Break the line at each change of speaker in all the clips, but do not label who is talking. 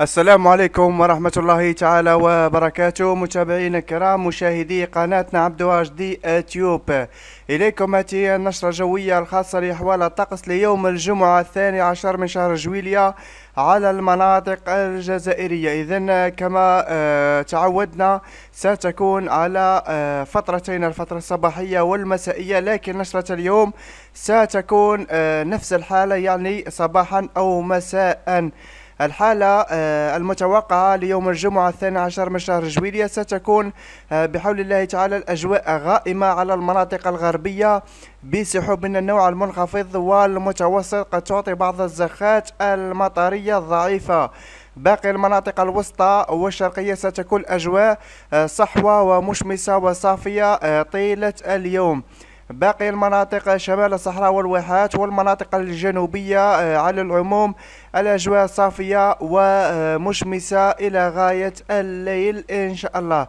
السلام عليكم ورحمة الله تعالى وبركاته متابعينا الكرام مشاهدي قناتنا عبدو دي تيوب إليكم هذه النشرة الجوية الخاصة لأحوال الطقس ليوم الجمعة الثاني عشر من شهر جويلية على المناطق الجزائرية إذا كما آه، تعودنا ستكون على آه، فترتين الفترة الصباحية والمسائية لكن نشرة اليوم ستكون آه، نفس الحالة يعني صباحا أو مساء الحالة آه، المتوقعة ليوم الجمعة الثاني عشر من شهر جويلية ستكون آه، بحول الله تعالى الأجواء غائمة على المناطق الغربية بسحب من النوع المنخفض والمتوسط قد تعطي بعض الزخات المطرية الضعيفة باقي المناطق الوسطى والشرقية ستكون الأجواء آه، صحوة ومشمسة وصافية طيلة اليوم باقي المناطق شمال الصحراء والواحات والمناطق الجنوبية آه، على العموم الأجواء صافية ومشمسة إلى غاية الليل إن شاء الله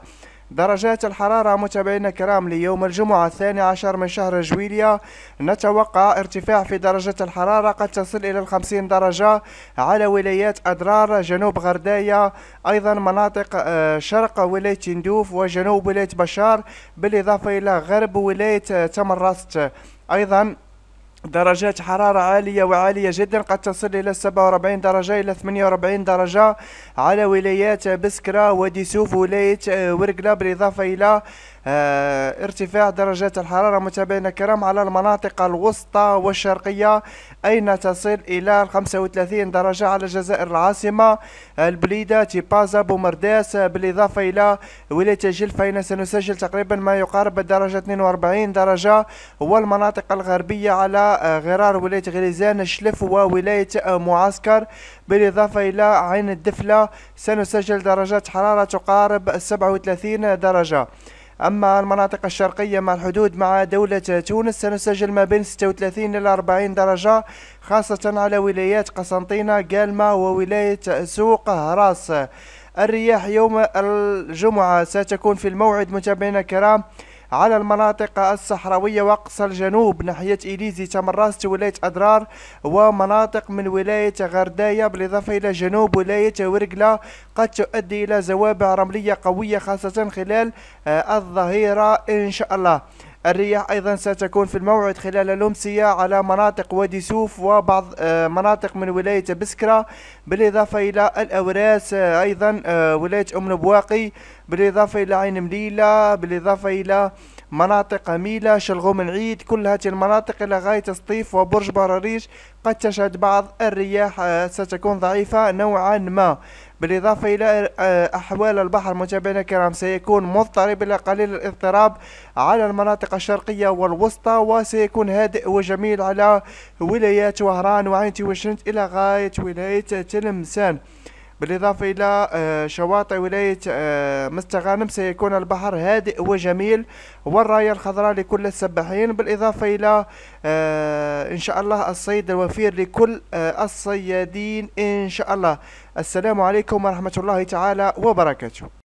درجات الحرارة متابعينا الكرام ليوم الجمعة الثاني عشر من شهر جويلية نتوقع ارتفاع في درجة الحرارة قد تصل إلى الخمسين درجة على ولايات أدرار جنوب غرداية أيضا مناطق آه، شرق ولاية تندوف وجنوب ولاية بشار بالإضافة إلى غرب ولاية آه، تمرست أيضا درجات حرارة عالية وعالية جدا قد تصل إلى 47 درجة إلى 48 درجة على ولايات بسكرة وادي سوف ولاية ورقلة بالإضافة إلى آه، ارتفاع درجات الحرارة متابعينا الكرام على المناطق الوسطى والشرقية أين تصل إلى 35 درجة على الجزائر العاصمة البليدة تيبازا بومرداس بالإضافة إلى ولاية جل فإن سنسجل تقريبا ما يقارب الدرجة 42 درجة والمناطق الغربية على آه، غرار ولاية غريزان الشلف وولاية آه، معسكر بالإضافة إلى عين الدفلة سنسجل درجات حرارة تقارب 37 درجة أما المناطق الشرقية مع الحدود مع دولة تونس سنسجل ما بين 36 إلى 40 درجة خاصة على ولايات قسنطينة قالما وولاية سوق هراس الرياح يوم الجمعة ستكون في الموعد متابعينا الكرام على المناطق الصحراوية وأقصى الجنوب ناحية إليزي تمرست ولاية أدرار ومناطق من ولاية غرداية بالإضافة إلى جنوب ولاية ورقلة قد تؤدي إلى زوابع رملية قوية خاصة خلال آه، الظهيرة إن شاء الله الرياح أيضا ستكون في الموعد خلال الأمسية على مناطق وادي سوف وبعض آه، مناطق من ولاية بسكرة بالإضافة إلى الأوراس آه، أيضا آه، ولاية أم البواقي بالإضافة إلى عين مليلة بالإضافة إلى مناطق ميلة شلغوم العيد كل هذه المناطق إلى غاية سطيف وبرج براريش قد تشهد بعض الرياح ستكون ضعيفة نوعا ما بالإضافة إلى آه، أحوال البحر متابعينا الكرام سيكون مضطرب إلى قليل الاضطراب على المناطق الشرقية والوسطى وسيكون هادئ وجميل على ولايات وهران وعينتي وشنت إلى غاية ولاية تلمسان بالإضافة إلى آه، شواطئ ولاية آه، مستغانم سيكون البحر هادئ وجميل والراية الخضراء لكل السباحين بالإضافة إلى آه، إن شاء الله الصيد الوفير لكل الصيادين إن شاء الله السلام عليكم ورحمة الله تعالى وبركاته